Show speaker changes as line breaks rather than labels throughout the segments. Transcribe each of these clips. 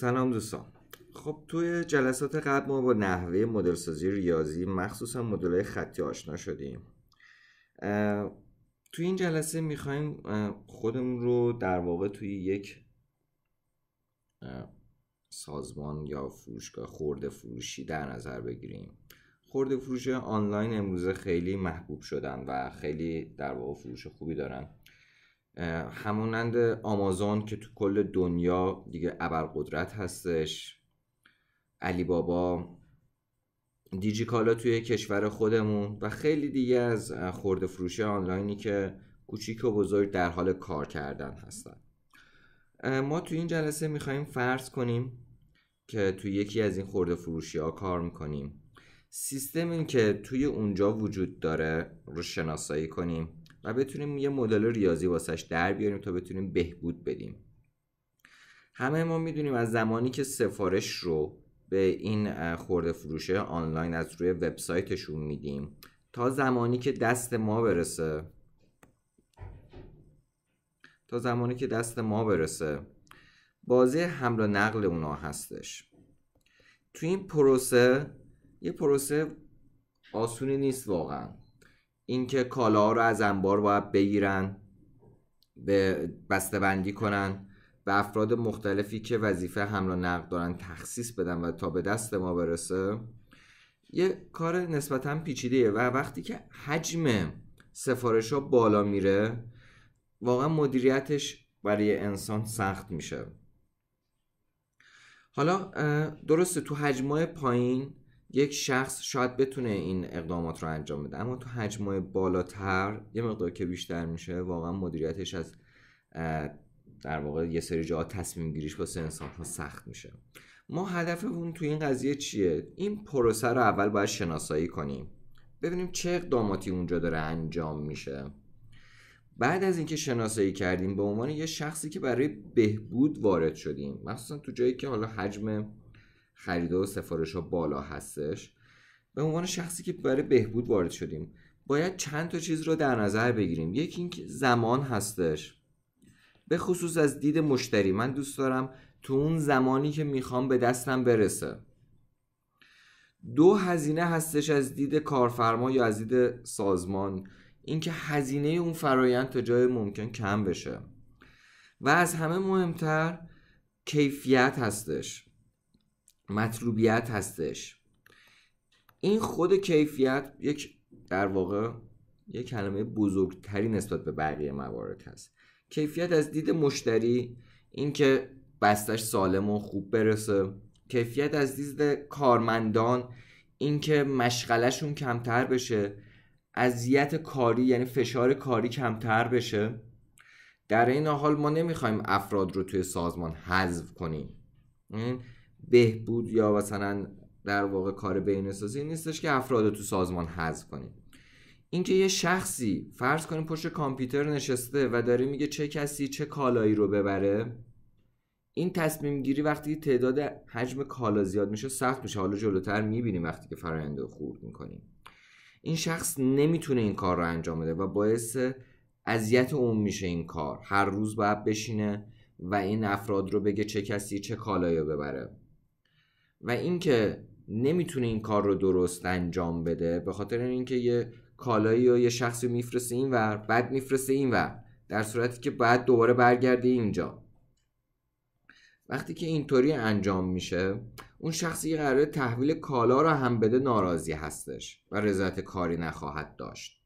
سلام دوستان خب توی جلسات قبل ما با نحوه مدلسازی ریاضی مخصوصا مدل خطی آشنا شدیم توی این جلسه میخوایم خودمون رو در واقع توی یک سازمان یا فروشگاه خورده فروشی در نظر بگیریم خورده فروش آنلاین امروزه خیلی محبوب شدن و خیلی در واقع فروش خوبی دارن همونند آمازون که تو کل دنیا دیگه ابرقدرت هستش علی بابا دیجیکالا توی کشور خودمون و خیلی دیگه از خورده فروشی آنلاینی که کوچیک و بزرگ در حال کار کردن هستن ما توی این جلسه میخوایم فرض کنیم که توی یکی از این خورده فروشی ها کار میکنیم سیستمی که توی اونجا وجود داره رو شناسایی کنیم و بتونیم یه مدل ریاضی واسش در بیاریم تا بتونیم بهبود بدیم همه ما میدونیم از زمانی که سفارش رو به این خورده فروشه آنلاین از روی وبسایتشون میدیم تا زمانی که دست ما برسه تا زمانی که دست ما برسه بازی حمل و نقل اونا هستش تو این پروسه یه پروسه آسونی نیست واقعا اینکه کالا رو از انبار باید بگیرن به بندی کنن به افراد مختلفی که وظیفه حمل و نقل دارن تخصیص بدن و تا به دست ما برسه یه کار نسبتا پیچیده و وقتی که حجم سفارش ها بالا میره واقعا مدیریتش برای انسان سخت میشه حالا درسته تو حجمای پایین یک شخص شاید بتونه این اقدامات رو انجام بده اما تو حجمه بالاتر یه مقدار که بیشتر میشه واقعا مدیریتش از در واقع یه سری جاها تصمیم گیریش واسه انسان ها سخت میشه ما هدفمون تو این قضیه چیه این پروسه رو اول باید شناسایی کنیم ببینیم چه اقداماتی اونجا داره انجام میشه بعد از اینکه شناسایی کردیم به عنوان یه شخصی که برای بهبود وارد شدیم مخصوصا تو جایی که حالا حجم خرید و سفارش ها بالا هستش به عنوان شخصی که برای بهبود وارد شدیم باید چند تا چیز رو در نظر بگیریم یکی اینکه زمان هستش به خصوص از دید مشتری من دوست دارم تو اون زمانی که میخوام به دستم برسه دو هزینه هستش از دید کارفرما یا از دید سازمان اینکه هزینه اون فرایند تا جای ممکن کم بشه و از همه مهمتر کیفیت هستش مطلوبیت هستش این خود کیفیت یک در واقع یک کلمه بزرگتری نسبت به بقیه موارد هست کیفیت از دید مشتری اینکه بستش سالم و خوب برسه کیفیت از دید کارمندان اینکه مشغلشون کمتر بشه اذیت کاری یعنی فشار کاری کمتر بشه در این حال ما نمیخوایم افراد رو توی سازمان حذف کنیم بهبود یا مثلا در واقع کار بینسازی نیستش که افراد تو سازمان حذف کنیم اینکه یه شخصی فرض کنیم پشت کامپیوتر نشسته و داره میگه چه کسی چه کالایی رو ببره این تصمیم گیری وقتی تعداد حجم کالا زیاد میشه سخت میشه حالا جلوتر میبینیم وقتی که فرآیند رو خورد میکنیم این شخص نمیتونه این کار رو انجام بده و باعث اذیت اون میشه این کار هر روز باید بشینه و این افراد رو بگه چه کسی چه کالایی رو ببره و اینکه نمیتونه این کار رو درست انجام بده به خاطر اینکه یه کالایی و یه شخصی میفرسته اینور بعد میفرسته اینور در صورتی که بعد دوباره برگرده اینجا وقتی که اینطوری انجام میشه اون شخصی که قرار تحویل کالا رو هم بده ناراضی هستش و رضایت کاری نخواهد داشت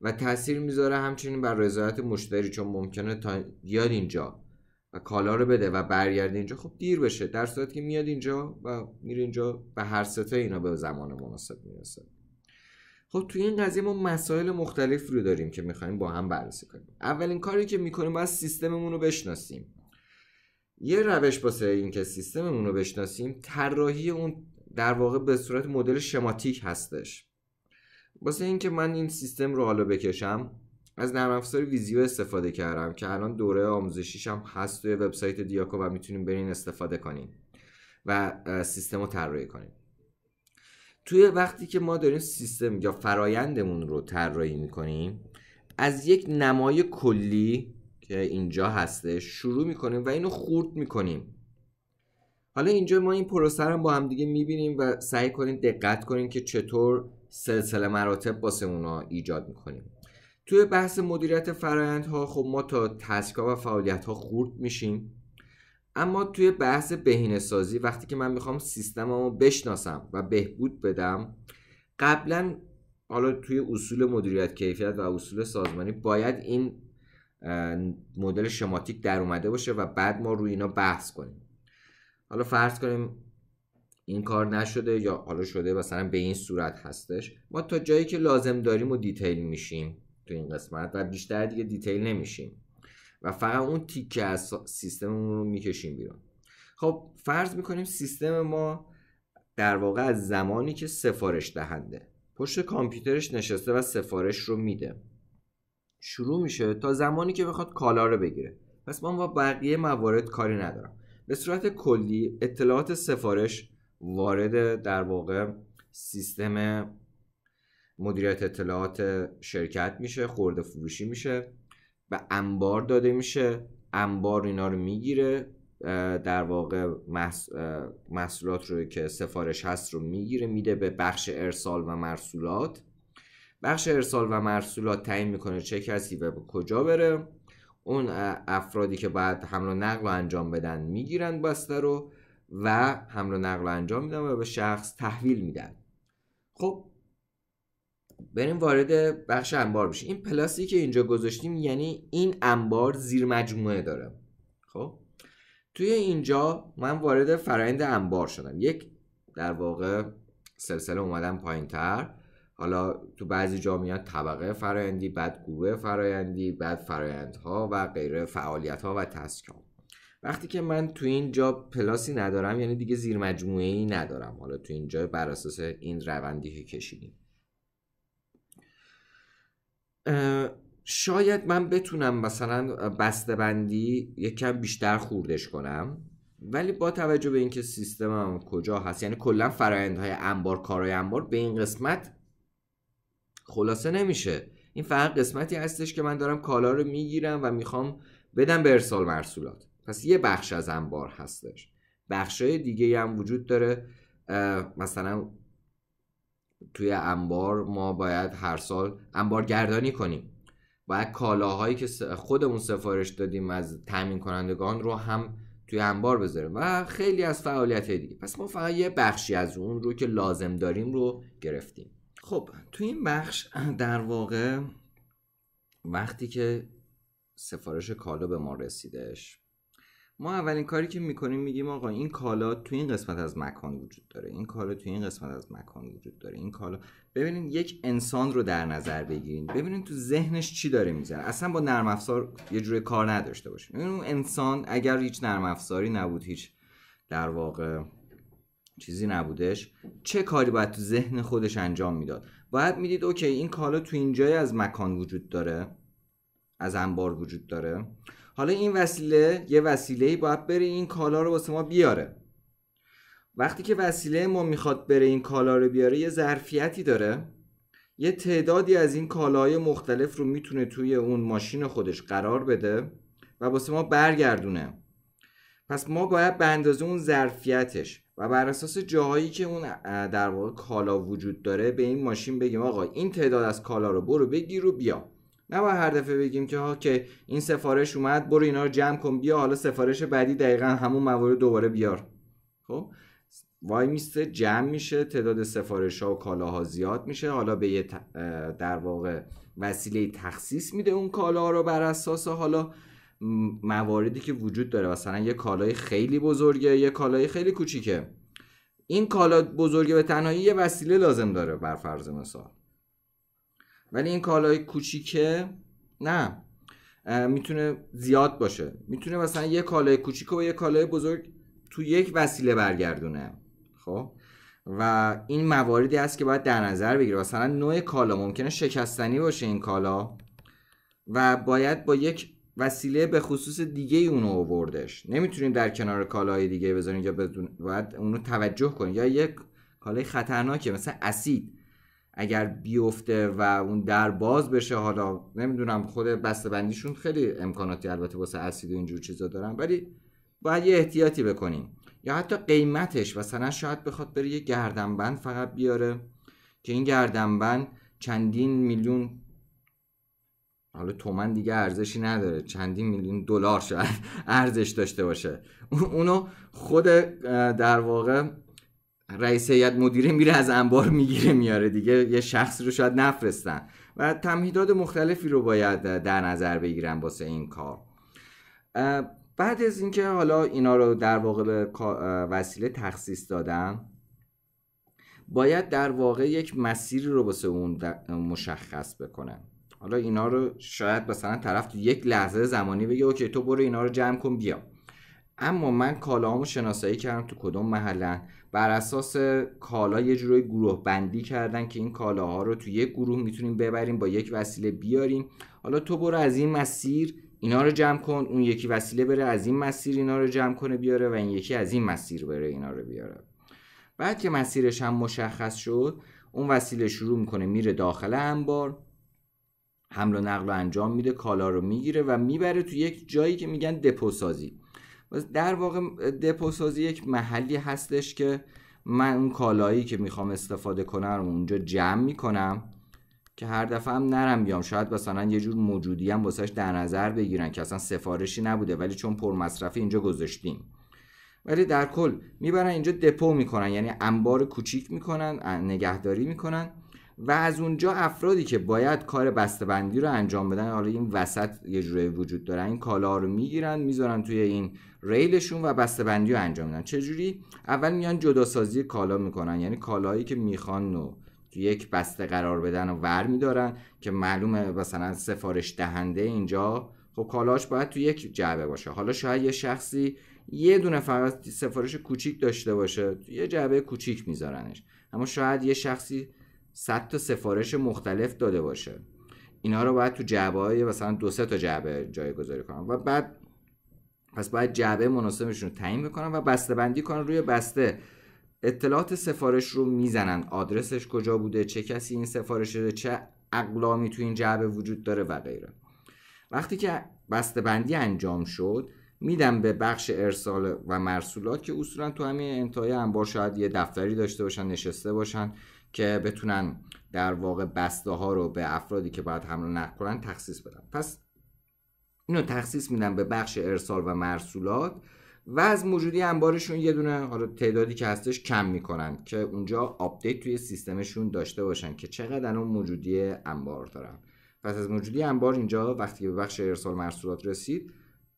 و تاثیر میذاره همچنین بر رضایت مشتری چون ممکنه تا یاد اینجا کالا رو بده و برگرده اینجا خب دیر بشه در صورت که میاد اینجا و میره اینجا به هر ستا اینا به زمان مناسب میرسه خب توی این قضیه ما مسائل مختلف رو داریم که میخوایم با هم بررسی کنیم اولین کاری که میکنیم باید سیستممون رو بشناسیم یه روش این اینکه سیستممون رو بشناسیم طراحی اون در واقع به صورت مدل شماتیک هستش واسه اینکه من این سیستم رو حالا بکشم از نرم افزار ویزیو استفاده کردم که الان دوره آموزشیش هم هست توی وبسایت دیاکو و میتونیم برین استفاده کنیم و سیستم رو طراحی کنیم توی وقتی که ما داریم سیستم یا فرایندمون رو طراحی میکنیم از یک نمای کلی که اینجا هسته شروع میکنیم و اینو خورد میکنیم حالا اینجا ما این پروسه رو با هم دیگه میبینیم و سعی کنیم دقت کنیم که چطور سلسله مراتب اونا ایجاد میکنیم توی بحث مدیریت فرایندها خب ما تا تسکا و فعالیت ها خورد میشیم اما توی بحث بهینه سازی وقتی که من میخوام رو بشناسم و بهبود بدم قبلا حالا توی اصول مدیریت کیفیت و اصول سازمانی باید این مدل شماتیک در اومده باشه و بعد ما روی اینا بحث کنیم حالا فرض کنیم این کار نشده یا حالا شده مثلا به این صورت هستش ما تا جایی که لازم داریم و دیتیل میشیم تو این قسمت و بیشتر دیگه دیتیل نمیشیم و فقط اون تیکه از سیستممون رو میکشیم بیرون خب فرض میکنیم سیستم ما در واقع از زمانی که سفارش دهنده پشت کامپیوترش نشسته و سفارش رو میده شروع میشه تا زمانی که بخواد کالا رو بگیره پس ما با بقیه موارد کاری ندارم به صورت کلی اطلاعات سفارش وارد در واقع سیستم مدیریت اطلاعات شرکت میشه خورده فروشی میشه و انبار داده میشه انبار اینا رو میگیره در واقع محصولات رو که سفارش هست رو میگیره میده به بخش ارسال و مرسولات بخش ارسال و مرسولات تعیین میکنه چه کسی و به کجا بره اون افرادی که باید حمل و نقل رو انجام بدن میگیرن بسته رو و حمل و نقل رو انجام میدن و به شخص تحویل میدن خب بریم وارد بخش انبار بشیم این پلاسی که اینجا گذاشتیم یعنی این انبار زیر مجموعه داره خب توی اینجا من وارد فرایند انبار شدم یک در واقع سلسله اومدم پایین تر حالا تو بعضی جا میاد طبقه فرایندی بعد گروه فرایندی بعد فرایندها و غیره فعالیت ها و تسک ها وقتی که من تو این جا پلاسی ندارم یعنی دیگه زیر مجموعه ای ندارم حالا تو اینجا بر اساس این روندی که کشیدیم شاید من بتونم مثلا بسته بندی یکم بیشتر خوردش کنم ولی با توجه به اینکه سیستمم کجا هست یعنی کلا فرایندهای انبار کارای انبار به این قسمت خلاصه نمیشه این فقط قسمتی هستش که من دارم کالا رو میگیرم و میخوام بدم به ارسال مرسولات پس یه بخش از انبار هستش بخشای دیگه هم وجود داره مثلا توی انبار ما باید هر سال انبار گردانی کنیم باید کالاهایی که خودمون سفارش دادیم از تامین کنندگان رو هم توی انبار بذاریم و خیلی از فعالیت دیگه پس ما فقط یه بخشی از اون رو که لازم داریم رو گرفتیم خب توی این بخش در واقع وقتی که سفارش کالا به ما رسیدش ما اولین کاری که میکنیم میگیم آقا این کالا تو این قسمت از مکان وجود داره این کالا تو این قسمت از مکان وجود داره این کالا ببینید یک انسان رو در نظر بگیرید ببینید تو ذهنش چی داره میزنه اصلا با نرم افزار یه جوری کار نداشته باشین اون انسان اگر هیچ نرم افزاری نبود هیچ در واقع چیزی نبودش چه کاری باید تو ذهن خودش انجام میداد باید میدید اوکی این کالا تو جای از مکان وجود داره از انبار وجود داره حالا این وسیله یه وسیله باید بره این کالا رو واسه ما بیاره وقتی که وسیله ما میخواد بره این کالا رو بیاره یه ظرفیتی داره یه تعدادی از این کالاهای مختلف رو میتونه توی اون ماشین خودش قرار بده و واسه ما برگردونه پس ما باید به اندازه اون ظرفیتش و بر اساس جاهایی که اون در واقع کالا وجود داره به این ماشین بگیم آقا این تعداد از کالا رو برو بگیر و بیا نباید هر دفعه بگیم که ها که این سفارش اومد برو اینا رو جمع کن بیا حالا سفارش بعدی دقیقا همون موارد دوباره بیار خب وای میسته جمع میشه تعداد سفارش ها و کالاها زیاد میشه حالا به یه در واقع وسیله تخصیص میده اون کالاها رو بر اساس حالا مواردی که وجود داره مثلا یه کالای خیلی بزرگه یه کالای خیلی کوچیکه این کالا بزرگه به تنهایی یه وسیله لازم داره بر فرض مثال ولی این کالای کوچیکه نه میتونه زیاد باشه میتونه مثلا یه کالای کوچیک و یه کالای بزرگ تو یک وسیله برگردونه خب و این مواردی هست که باید در نظر بگیره مثلا نوع کالا ممکنه شکستنی باشه این کالا و باید با یک وسیله به خصوص دیگه اونو آوردش نمیتونیم در کنار کالای دیگه بذاریم یا بدون باید اونو توجه کنیم یا یک کالای خطرناکه مثلا اسید اگر بیفته و اون در باز بشه حالا نمیدونم خود بندیشون خیلی امکاناتی البته واسه اسید و اینجور چیزا دارن ولی باید یه احتیاطی بکنیم یا حتی قیمتش مثلا شاید بخواد بره یه گردنبند فقط بیاره که این گردنبند چندین میلیون حالا تومن دیگه ارزشی نداره چندین میلیون دلار شاید ارزش داشته باشه اونو خود در واقع رئیس هیئت مدیره میره از انبار میگیره میاره دیگه یه شخصی رو شاید نفرستن و تمهیدات مختلفی رو باید در نظر بگیرن واسه این کار بعد از اینکه حالا اینا رو در واقع به وسیله تخصیص دادن باید در واقع یک مسیری رو واسه اون مشخص بکنه. حالا اینا رو شاید مثلا طرف تو یک لحظه زمانی بگه اوکی تو برو اینا رو جمع کن بیا اما من کالاهامو شناسایی کردم تو کدوم محلن بر اساس کالا یه جوری گروه بندی کردن که این کالاها رو تو یک گروه میتونیم ببریم با یک وسیله بیاریم حالا تو برو از این مسیر اینا رو جمع کن اون یکی وسیله بره از این مسیر اینا رو جمع کنه بیاره و این یکی از این مسیر بره اینا رو بیاره بعد که مسیرش هم مشخص شد اون وسیله شروع میکنه میره داخل انبار حمل و نقل رو انجام میده کالا رو میگیره و میبره تو یک جایی که میگن دپو سازی در واقع دپو سازی یک محلی هستش که من اون کالایی که میخوام استفاده کنم اونجا جمع میکنم که هر دفعه هم نرم بیام شاید مثلا یه جور موجودی هم واسش در نظر بگیرن که اصلا سفارشی نبوده ولی چون پرمصرفی اینجا گذاشتیم ولی در کل میبرن اینجا دپو میکنن یعنی انبار کوچیک میکنن نگهداری میکنن و از اونجا افرادی که باید کار بندی رو انجام بدن حالا این وسط یه جوری وجود داره این کالا رو میگیرن میذارن توی این ریلشون و بسته‌بندی رو انجام میدن چجوری اول میان جداسازی کالا میکنن یعنی کالایی که میخوان رو توی یک بسته قرار بدن و ور میدارن که معلومه مثلا سفارش دهنده اینجا خب کالاش باید توی یک جعبه باشه حالا شاید یه شخصی یه دونه فقط سفارش کوچیک داشته باشه یه جعبه کوچیک میذارنش اما شاید یه شخصی 100 تا سفارش مختلف داده باشه اینا رو باید تو جعبه های مثلا دو سه تا جعبه جایگذاری کنم و بعد پس باید جعبه مناسبشون رو تعیین بکنن و بسته بندی کنن روی بسته اطلاعات سفارش رو میزنن آدرسش کجا بوده چه کسی این سفارش شده چه اقلامی تو این جعبه وجود داره و غیره وقتی که بسته بندی انجام شد میدم به بخش ارسال و مرسولات که اصولا تو همین انتهای انبار شاید یه دفتری داشته باشن نشسته باشن که بتونن در واقع بسته ها رو به افرادی که باید حمل نقل کنن تخصیص بدن پس اینو تخصیص میدن به بخش ارسال و مرسولات و از موجودی انبارشون یه دونه حالا تعدادی که هستش کم میکنن که اونجا آپدیت توی سیستمشون داشته باشن که چقدر اون موجودی انبار دارن پس از موجودی انبار اینجا وقتی به بخش ارسال مرسولات رسید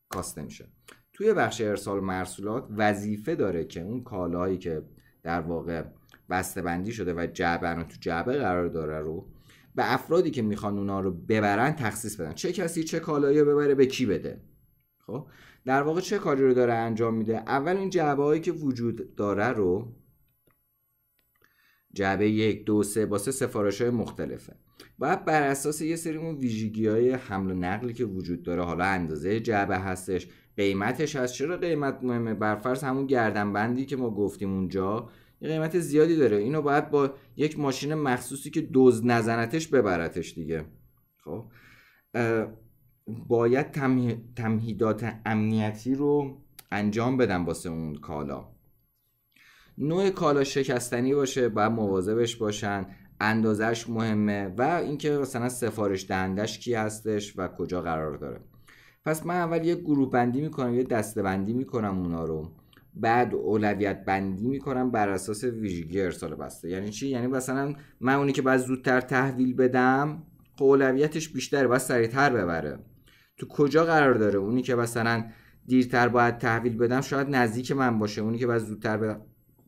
کاسته میشه توی بخش ارسال مرسولات وظیفه داره که اون کالاهایی که در واقع بسته بندی شده و جعبه رو تو جعبه قرار داره رو به افرادی که میخوان اونا رو ببرن تخصیص بدن چه کسی چه کالایی ببره به کی بده خب در واقع چه کاری رو داره انجام میده اول این جعبه هایی که وجود داره رو جعبه یک دو سه با سه سفارش های مختلفه باید بر اساس یه سری اون ویژگی های حمل و نقلی که وجود داره حالا اندازه جعبه هستش قیمتش هست چرا قیمت مهمه برفرض همون گردنبندی که ما گفتیم اونجا یه قیمت زیادی داره اینو باید با یک ماشین مخصوصی که دوز نزنتش ببرتش دیگه خب باید تمهیدات امنیتی رو انجام بدن واسه اون کالا نوع کالا شکستنی باشه باید مواظبش باشن اندازش مهمه و اینکه مثلا سفارش دهندش کی هستش و کجا قرار داره پس من اول یه گروه بندی میکنم یه دسته بندی میکنم اونا رو بعد اولویت بندی میکنم بر اساس ویژگی ارسال بسته یعنی چی یعنی مثلا من اونی که بعد زودتر تحویل بدم خب اولویتش بیشتر باید سریعتر ببره تو کجا قرار داره اونی که مثلا دیرتر باید تحویل بدم شاید نزدیک من باشه اونی که بعد زودتر بدم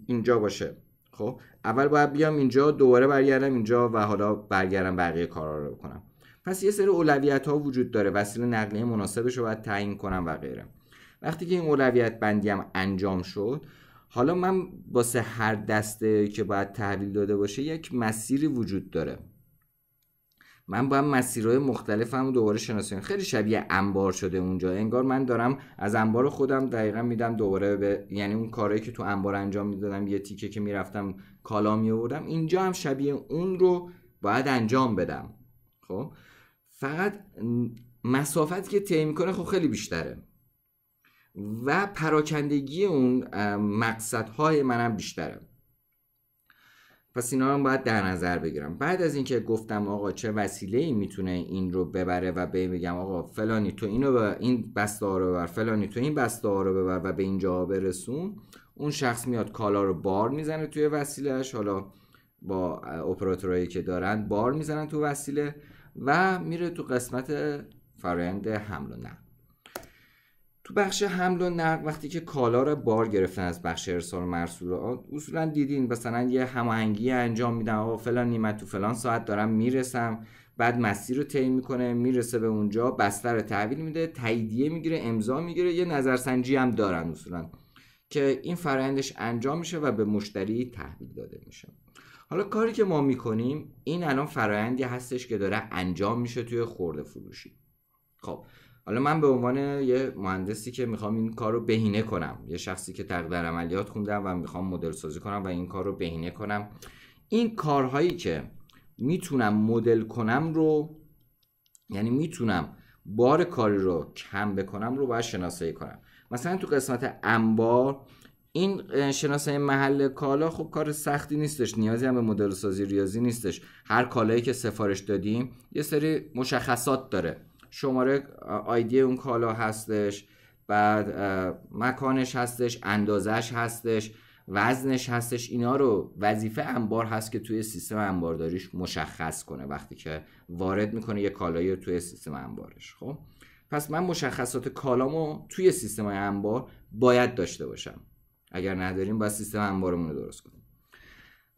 اینجا باشه خب اول باید بیام اینجا دوباره برگردم اینجا و حالا برگردم بقیه کارا رو بکنم پس یه سری اولویت ها وجود داره وسیله نقلیه مناسبش رو باید تعیین کنم و غیره وقتی که این اولویت بندی هم انجام شد حالا من باسه هر دسته که باید تحویل داده باشه یک مسیری وجود داره من باید مسیرهای مختلفم هم دوباره شناسایی خیلی شبیه انبار شده اونجا انگار من دارم از انبار خودم دقیقا میدم دوباره به یعنی اون کارهایی که تو انبار انجام میدادم یه تیکه که میرفتم کالا میوردم اینجا هم شبیه اون رو باید انجام بدم خب فقط مسافت که طی میکنه خب خیلی بیشتره و پراکندگی اون مقصدهای منم بیشتره پس اینا رو باید در نظر بگیرم بعد از اینکه گفتم آقا چه وسیله ای میتونه این رو ببره و به بگم آقا فلانی تو اینو به این بسته ها رو ببر فلانی تو این بسته ها رو ببر و به اینجا برسون اون شخص میاد کالا رو بار میزنه توی وسیلهش حالا با اپراتورایی که دارن بار میزنن تو وسیله و میره تو قسمت فرایند حمل و نقل تو بخش حمل و نقل وقتی که کالا رو بار گرفتن از بخش ارسال و مرسولات اصولا دیدین مثلا یه هماهنگی انجام میدن آقا فلان نیمه تو فلان ساعت دارم میرسم بعد مسیر رو طی میکنه میرسه به اونجا بستر رو تحویل میده تاییدیه میگیره امضا میگیره یه نظرسنجی هم دارن اصولا که این فرایندش انجام میشه و به مشتری تحویل داده میشه حالا کاری که ما میکنیم این الان فرایندی هستش که داره انجام میشه توی خورده فروشی خب حالا من به عنوان یه مهندسی که میخوام این کار رو بهینه کنم یه شخصی که تقدر عملیات خوندم و میخوام مدل سازی کنم و این کار رو بهینه کنم این کارهایی که میتونم مدل کنم رو یعنی میتونم بار کاری رو کم بکنم رو باید شناسایی کنم مثلا تو قسمت انبار این شناسایی محل کالا خب کار سختی نیستش نیازی هم به مدل سازی ریاضی نیستش هر کالایی که سفارش دادیم یه سری مشخصات داره شماره آیدی اون کالا هستش بعد مکانش هستش اندازش هستش وزنش هستش اینا رو وظیفه انبار هست که توی سیستم انبارداریش مشخص کنه وقتی که وارد میکنه یه کالایی رو توی سیستم انبارش خب پس من مشخصات کالامو توی سیستم انبار باید داشته باشم اگر نداریم باید سیستم انبارمون رو درست کنیم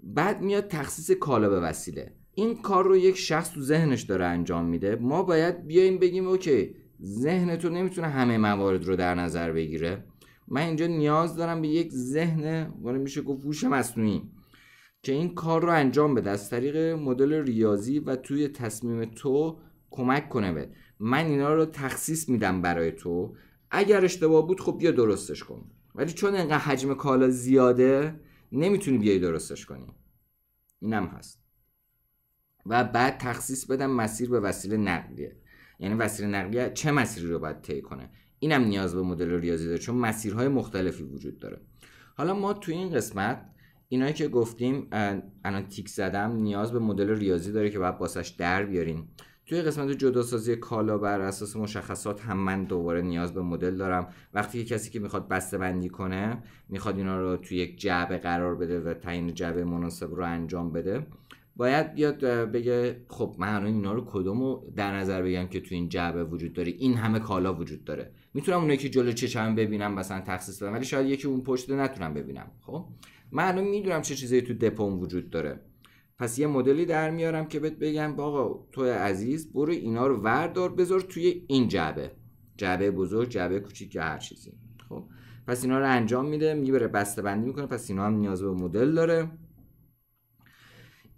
بعد میاد تخصیص کالا به وسیله این کار رو یک شخص تو ذهنش داره انجام میده ما باید بیایم بگیم اوکی ذهن تو نمیتونه همه موارد رو در نظر بگیره من اینجا نیاز دارم به یک ذهن ولی میشه گفت هوش مصنوعی که این کار رو انجام بده از طریق مدل ریاضی و توی تصمیم تو کمک کنه به من اینا رو تخصیص میدم برای تو اگر اشتباه بود خب بیا درستش کن ولی چون اینقدر حجم کالا زیاده نمیتونی بیای درستش کنی اینم هست و بعد تخصیص بدم مسیر به وسیله نقلیه یعنی وسیله نقلیه چه مسیری رو باید طی کنه اینم نیاز به مدل ریاضی داره چون مسیرهای مختلفی وجود داره حالا ما تو این قسمت اینایی که گفتیم الان تیک زدم نیاز به مدل ریاضی داره که باید باسش در بیارین توی قسمت جداسازی کالا بر اساس مشخصات هم من دوباره نیاز به مدل دارم وقتی کسی که میخواد بسته بندی کنه میخواد اینا رو توی یک جعبه قرار بده و تعیین جعبه مناسب رو انجام بده باید بیاد بگه خب من الان اینا رو رو در نظر بگم که تو این جعبه وجود داره این همه کالا وجود داره میتونم اونایی که جلو چشم ببینم مثلا تخصیص بدم ولی شاید یکی اون پشت نتونم ببینم خب من الان میدونم چه چیزایی تو دپوم وجود داره پس یه مدلی در میارم که بهت بگم باقا تو عزیز برو اینا رو وردار بذار توی این جعبه جعبه بزرگ جعبه کوچیک هر چیزی خب پس اینا رو انجام میده میبره بسته بندی میکنه پس اینا هم نیاز به مدل داره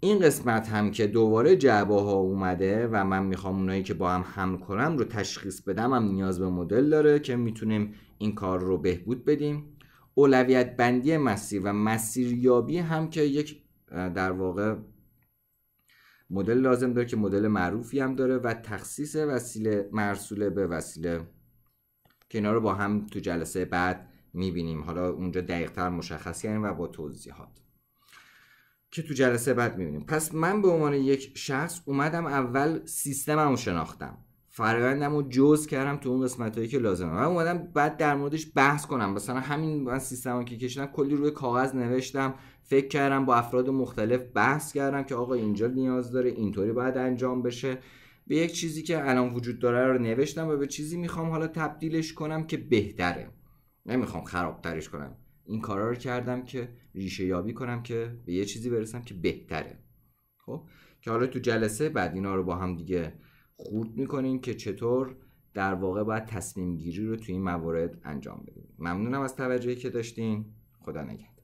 این قسمت هم که دوباره جعبه ها اومده و من میخوام اونایی که با هم هم کنم رو تشخیص بدم هم نیاز به مدل داره که میتونیم این کار رو بهبود بدیم اولویت بندی مسیر و مسیریابی هم که یک در واقع مدل لازم داره که مدل معروفی هم داره و تخصیص وسیله مرسوله به وسیله که اینا رو با هم تو جلسه بعد میبینیم حالا اونجا دقیقتر مشخص کردیم و با توضیحات که تو جلسه بعد میبینیم پس من به عنوان یک شخص اومدم اول سیستمم رو شناختم فرایندم رو جز کردم تو اون قسمت هایی که لازمه من اومدم بعد در موردش بحث کنم مثلا همین من سیستم که کشیدم کلی روی کاغذ نوشتم فکر کردم با افراد مختلف بحث کردم که آقا اینجا نیاز داره اینطوری باید انجام بشه به یک چیزی که الان وجود داره رو نوشتم و به چیزی میخوام حالا تبدیلش کنم که بهتره نمیخوام خرابترش کنم این کارا رو کردم که ریشه یابی کنم که به یه چیزی برسم که بهتره خب که حالا تو جلسه بعد اینا رو با هم دیگه خورد میکنیم که چطور در واقع باید تصمیم گیری رو تو این موارد انجام بدیم ممنونم از توجهی که داشتین خدا نگه